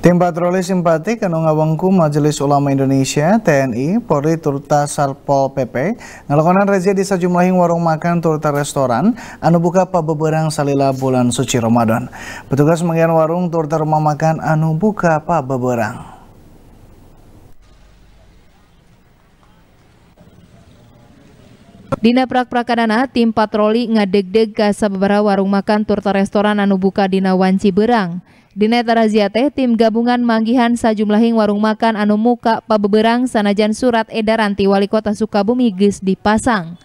Tim patroli simpatik Anu Ngawengku Majelis Ulama Indonesia TNI Polri Turta Sarpol PP ngelakonan razia di sejumlah warung makan turta restoran anu buka pabeberang salila bulan suci Ramadan. Petugas mengian warung turta rumah makan anu buka pabeberang. Dina prak-prakanana tim patroli ngadeg-deg ke sababaraha warung makan turta restoran anu buka dina Wanci Berang. Dina taraziate tim gabungan manggihan sajumlahing warung makan anu muka pabeberang sanajan surat edaran ti wali kota Sukabumi gis dipasang.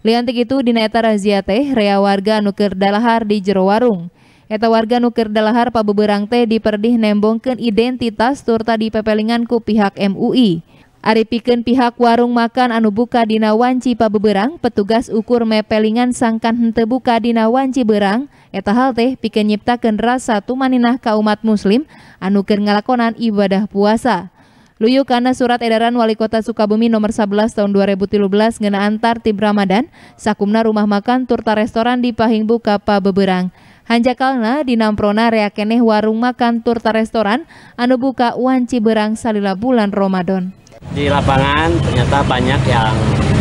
Liantik itu dina eta razia rea warga anu kerdalahar dalahar di jero warung. Eta warga nuker dalahar pabeberang teh diperdih nembongkan identitas turta pepelingan ku pihak MUI. Aripikan pihak warung makan anu buka dina wanci pabeberang petugas ukur mepelingan sangkan hente buka dina wanci berang eta hal teh piken nyiptakan rasa tumaninah kaumat muslim anu ker ngalakonan ibadah puasa. Luyu karena surat edaran Wali Kota Sukabumi nomor 11 tahun 2017 antar tim Ramadan, sakumna rumah makan turta restoran di pahing buka Kapa Beberang. Hanjakalna dinamprona reakeneh warung makan turta restoran anu buka wanci berang salila bulan Ramadan. Di lapangan ternyata banyak yang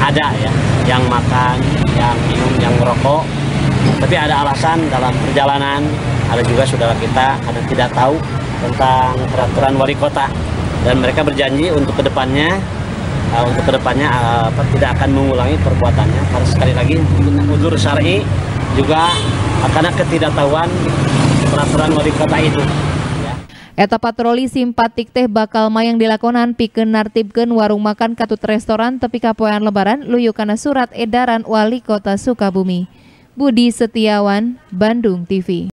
ada ya, yang makan, yang minum, yang merokok. Tapi ada alasan dalam perjalanan, ada juga saudara kita ada tidak tahu tentang peraturan wali kota. Dan mereka berjanji untuk kedepannya uh, untuk kedepannya uh, tidak akan mengulangi perbuatannya Harus sekali lagi mundur syari juga eh, karena ketidaktahuan peraturan wali kota itu Eta patroli simpatik teh bakal mayang dilakonan piken nartibken warung makan katut restoran tepi kapoean lebaran luyu karena surat edaran wali kota Sukabumi. Budi Setiawan, Bandung TV.